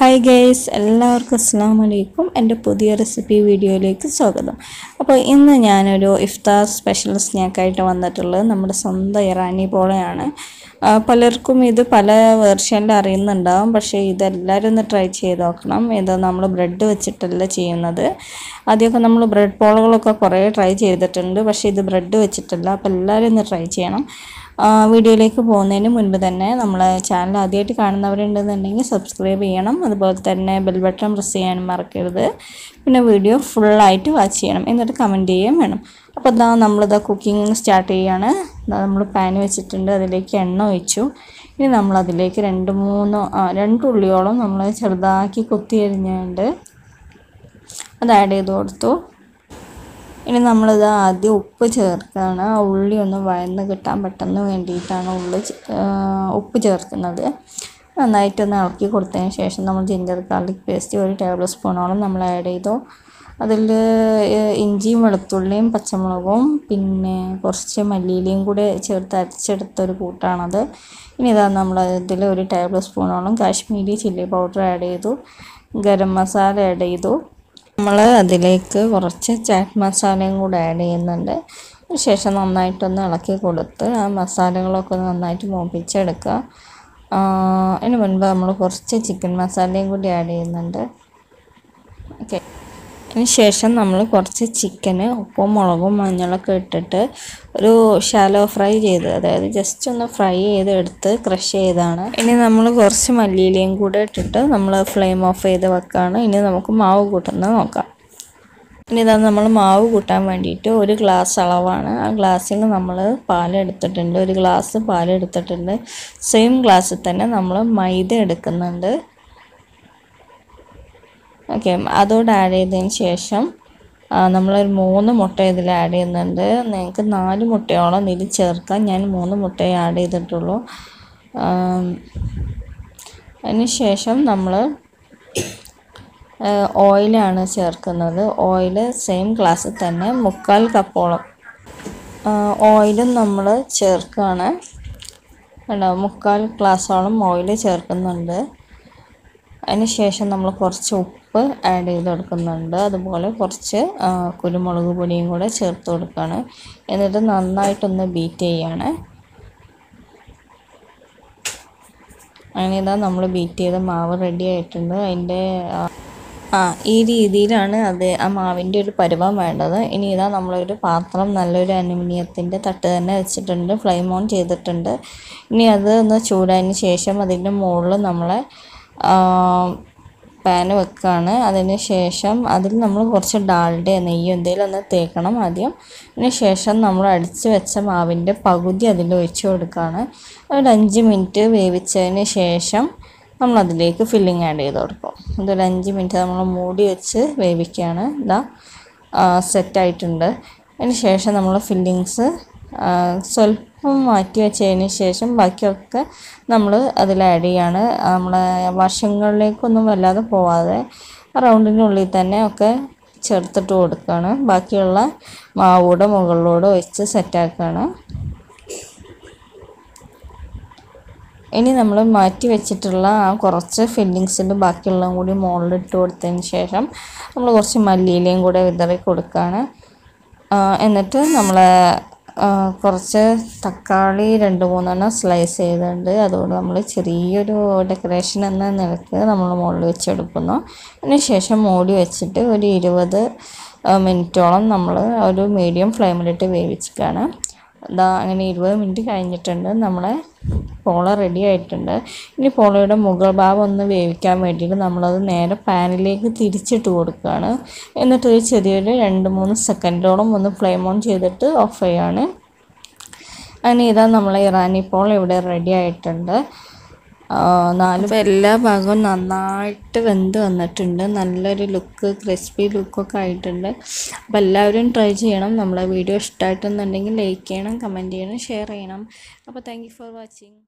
hi guys എല്ലാവർക്കും അസ്ലാം വലൈക്കും എൻ്റെ പുതിയ റെസിപ്പി വീഡിയോയിലേക്ക് സ്വാഗതം അപ്പോൾ ഇന്ന് ഞാനൊരു ഇഫ്താർ സ്പെഷ്യൽ സ്നാക്കായിട്ട് വന്നിട്ടുള്ളത് നമ്മുടെ സ്വന്തം ഇറാനി പോളയാണ് പലർക്കും ഇത് പല വേർഷനിൽ അറിയുന്നുണ്ടാവും പക്ഷേ ഇതെല്ലാവരും ഒന്ന് ട്രൈ ചെയ്ത് നോക്കണം ഇത് നമ്മൾ ബ്രെഡ് വെച്ചിട്ടല്ല ചെയ്യുന്നത് ആദ്യമൊക്കെ നമ്മൾ ബ്രെഡ് പോളകളൊക്കെ കുറേ ട്രൈ ചെയ്തിട്ടുണ്ട് പക്ഷേ ഇത് ബ്രെഡ് വെച്ചിട്ടല്ല അപ്പോൾ എല്ലാവരും ഒന്ന് ട്രൈ ചെയ്യണം വീഡിയോയിലേക്ക് പോകുന്നതിന് മുൻപ് തന്നെ നമ്മളെ ചാനൽ ആദ്യമായിട്ട് കാണുന്നവരുണ്ടെന്നുണ്ടെങ്കിൽ സബ്സ്ക്രൈബ് ചെയ്യണം അതുപോലെ തന്നെ ബെൽ ബട്ടൺ പ്രസ് ചെയ്യാനും മറക്കരുത് പിന്നെ വീഡിയോ ഫുള്ളായിട്ട് വാച്ച് ചെയ്യണം എന്നിട്ട് കമൻറ്റ് ചെയ്യുകയും വേണം അപ്പോൾ ഇതാ നമ്മളിതാ കുക്കിംഗ് സ്റ്റാർട്ട് ചെയ്യുകയാണ് നമ്മൾ പാൻ വെച്ചിട്ടുണ്ട് അതിലേക്ക് എണ്ണ ഒഴിച്ചു ഇനി നമ്മളതിലേക്ക് രണ്ട് മൂന്നോ രണ്ട് ഉള്ളിയോളം നമ്മൾ ചെറുതാക്കി കൊത്തി അരിഞ്ഞുകൊണ്ട് അത് ആഡ് ചെയ്ത് കൊടുത്തു ഇനി നമ്മളിത് ആദ്യം ഉപ്പ് ചേർക്കുകയാണ് ആ ഉള്ളി ഒന്ന് വഴന്ന് കിട്ടാൻ പെട്ടെന്ന് വേണ്ടിയിട്ടാണ് ഉള്ളി ഉപ്പ് ചേർക്കുന്നത് നന്നായിട്ടൊന്ന് ഇളക്കി കൊടുത്തതിന് ശേഷം നമ്മൾ ജിഞ്ചർ ഗാർലിക് പേസ്റ്റ് ഒരു ടേബിൾ സ്പൂണോളം നമ്മൾ ആഡ് ചെയ്തു അതിൽ ഇഞ്ചിയും വെളുത്തുള്ളിയും പച്ചമുളകും പിന്നെ കുറച്ച് മല്ലിയിലയും കൂടെ ചേർത്ത് അരച്ചെടുത്തൊരു കൂട്ടാണത് ഇനി ഇതാ നമ്മൾ ഇതിൽ ഒരു ടേബിൾ സ്പൂണോളം കാശ്മീരി ചില്ലി പൗഡർ ആഡ് ചെയ്തു ഗരം മസാല ആഡ് ചെയ്തു നമ്മൾ അതിലേക്ക് കുറച്ച് ചാറ്റ് മസാലയും കൂടെ ആഡ് ചെയ്യുന്നുണ്ട് ശേഷം നന്നായിട്ടൊന്ന് ഇളക്കി കൊടുത്ത് ആ മസാലകളൊക്കെ ഒന്ന് നന്നായിട്ട് മോപ്പിച്ചെടുക്കുക അതിന് മുൻപ് നമ്മൾ കുറച്ച് ചിക്കൻ മസാലയും കൂടി ആഡ് ചെയ്യുന്നുണ്ട് ഓക്കെ ശേഷം നമ്മൾ കുറച്ച് ചിക്കന് ഉപ്പും മുളകും മഞ്ഞളൊക്കെ ഇട്ടിട്ട് ഒരു ഷാലോ ഫ്രൈ ചെയ്ത് അതായത് ജസ്റ്റ് ഒന്ന് ഫ്രൈ ചെയ്ത് എടുത്ത് ക്രഷ് ചെയ്താണ് ഇനി നമ്മൾ കുറച്ച് മല്ലിയിലയും കൂടെ ഇട്ടിട്ട് നമ്മൾ ഫ്ലെയിം ഓഫ് ചെയ്ത് വെക്കുകയാണ് ഇനി നമുക്ക് മാവ് കൂട്ടുന്നത് നോക്കാം ഇനി ഇതാണ് നമ്മൾ മാവ് കൂട്ടാൻ വേണ്ടിയിട്ട് ഒരു ഗ്ലാസ് അളവാണ് ആ ഗ്ലാസ്സിൽ നമ്മൾ പാലെടുത്തിട്ടുണ്ട് ഒരു ഗ്ലാസ് പാലെടുത്തിട്ടുണ്ട് സെയിം ഗ്ലാസ്സിൽ തന്നെ നമ്മൾ മൈദ എടുക്കുന്നുണ്ട് ഓക്കെ അതോട് ആഡ് ചെയ്തതിന് ശേഷം നമ്മളൊരു മൂന്ന് മുട്ട ഇതിൽ ആഡ് ചെയ്യുന്നുണ്ട് നിങ്ങൾക്ക് നാല് മുട്ടയോളം ഇതിൽ ചേർക്കാം ഞാൻ മൂന്ന് മുട്ടയെ ആഡ് ചെയ്തിട്ടുള്ളൂ അതിന് ശേഷം നമ്മൾ ഓയിലാണ് ചേർക്കുന്നത് ഓയിൽ സെയിം ഗ്ലാസ്സിൽ തന്നെ മുക്കാൽ കപ്പോളം ഓയിലും നമ്മൾ ചേർക്കുകയാണ് കേട്ടോ മുക്കാൽ ഗ്ലാസ്സോളം ഓയിൽ ചേർക്കുന്നുണ്ട് അതിന് ശേഷം നമ്മൾ കുറച്ച് ഉപ്പ് ഉപ്പ് ആഡ് ചെയ്ത് കൊടുക്കുന്നുണ്ട് അതുപോലെ കുറച്ച് കുരുമുളക് പൊടിയും കൂടെ ചേർത്ത് കൊടുക്കുകയാണ് എന്നിട്ട് നന്നായിട്ടൊന്ന് ബീറ്റ് ചെയ്യാണ് അങ്ങനെ ഇതാ നമ്മൾ ബീറ്റ് ചെയ്ത മാവ് റെഡി ആയിട്ടുണ്ട് അതിൻ്റെ ആ ഈ രീതിയിലാണ് അത് ആ മാവിൻ്റെ ഒരു പരുവം വേണ്ടത് ഇനി ഇതാ നമ്മളൊരു പാത്രം നല്ലൊരു അലുമിനിയത്തിൻ്റെ തട്ട് തന്നെ വെച്ചിട്ടുണ്ട് ഫ്ലെയിം ഓൺ ചെയ്തിട്ടുണ്ട് ഇനി അത് ഒന്ന് ചൂടായതിന് ശേഷം അതിൻ്റെ മുകളിൽ നമ്മളെ പാൻ വെക്കുകയാണ് അതിന് ശേഷം അതിൽ നമ്മൾ കുറച്ച് ഡാൾഡയോ നെയ്യോ എന്തെങ്കിലും ഒന്ന് തേക്കണം ആദ്യം അതിന് ശേഷം നമ്മൾ അടിച്ച് വെച്ച മാവിൻ്റെ പകുതി അതിൽ ഒഴിച്ച് കൊടുക്കുകയാണ് ഒരു അഞ്ച് മിനിറ്റ് വേവിച്ചതിന് ശേഷം നമ്മൾ അതിലേക്ക് ഫില്ലിങ് ആഡ് ചെയ്ത് കൊടുക്കും അതൊരു അഞ്ച് മിനിറ്റ് നമ്മൾ മൂടി വെച്ച് വേവിക്കുകയാണ് ഇതാ സെറ്റായിട്ടുണ്ട് അതിന് ശേഷം നമ്മൾ ഫില്ലിങ്സ് സ്വല്പം മാറ്റി വെച്ചതിന് ശേഷം ബാക്കിയൊക്കെ നമ്മൾ അതിൽ ആഡ് ചെയ്യാണ് നമ്മളെ വശങ്ങളിലേക്കൊന്നും വല്ലാതെ പോവാതെ റൗണ്ടിനുള്ളിൽ തന്നെ ഒക്കെ ചേർത്തിട്ട് കൊടുക്കുകയാണ് ബാക്കിയുള്ള മാവൂടെ മുകളിലൂടെ വെച്ച് സെറ്റാക്കുകയാണ് ഇനി നമ്മൾ മാറ്റി വെച്ചിട്ടുള്ള ആ കുറച്ച് ഫില്ലിങ്സിൻ്റെ ബാക്കിയുള്ളതും കൂടി മുകളിലിട്ട് ഇട്ട് കൊടുത്തതിന് ശേഷം നമ്മൾ കുറച്ച് മല്ലിയിലയും കൂടെ വിതറി കൊടുക്കുകയാണ് എന്നിട്ട് നമ്മളെ കുറച്ച് തക്കാളി രണ്ട് മൂന്നെണ്ണം സ്ലൈസ് ചെയ്തിട്ടുണ്ട് അതുകൊണ്ട് നമ്മൾ ചെറിയൊരു ഡെക്കറേഷൻ എന്ന നിലക്ക് നമ്മൾ മുകളിൽ വെച്ചെടുക്കുന്നു അതിനുശേഷം മൂടി വെച്ചിട്ട് ഒരു ഇരുപത് മിനിറ്റോളം നമ്മൾ ഒരു മീഡിയം ഫ്ലെയിമിലിട്ട് വേവിച്ചിട്ടാണ് അങ്ങനെ ഇരുപത് മിനിറ്റ് കഴിഞ്ഞിട്ടുണ്ട് നമ്മളെ പോള റെഡി ആയിട്ടുണ്ട് ഇനി പോളയുടെ മുഗൾ ഭാഗം ഒന്ന് വേവിക്കാൻ വേണ്ടിയിട്ട് നമ്മളത് നേരെ പാനിലേക്ക് തിരിച്ചിട്ട് കൊടുക്കുകയാണ് എന്നിട്ട് ഒരു ചെറിയൊരു രണ്ട് മൂന്ന് സെക്കൻഡോളം ഒന്ന് ഫ്ലെയിം ഓൺ ചെയ്തിട്ട് ഓഫ് ചെയ്യാണ് അങ്ങനെ ഇതാ നമ്മളെ ഇറാനി പോൾ ഇവിടെ റെഡി ആയിട്ടുണ്ട് നാല് എല്ലാ ഭാഗവും നന്നായിട്ട് വെന്ത് വന്നിട്ടുണ്ട് നല്ലൊരു ലുക്ക് ക്രിസ്പി ലുക്കൊക്കെ ആയിട്ടുണ്ട് അപ്പോൾ എല്ലാവരും ട്രൈ ചെയ്യണം നമ്മളെ വീഡിയോ ഇഷ്ടമായിട്ടുണ്ടെന്നുണ്ടെങ്കിൽ ലൈക്ക് ചെയ്യണം കമൻറ്റ് ചെയ്യണം ഷെയർ ചെയ്യണം അപ്പോൾ താങ്ക് ഫോർ വാച്ചിങ്